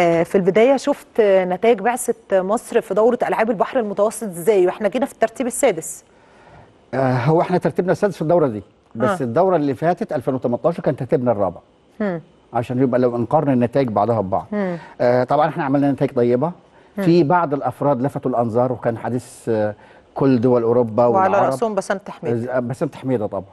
آه، في البدايه شفت نتائج بعثه مصر في دوره العاب البحر المتوسط ازاي واحنا جينا في الترتيب السادس آه، هو احنا ترتيبنا السادس في الدوره دي بس آه. الدوره اللي فاتت 2018 كان ترتيبنا الرابع هم. عشان يبقى لو نقارن النتائج بعضها ببعض آه طبعا احنا عملنا نتائج طيبه في بعض الافراد لفتوا الانظار وكان حديث آه، كل دول اوروبا وعلى وعلى راسهم بسام تحميده بسام تحميده طبعا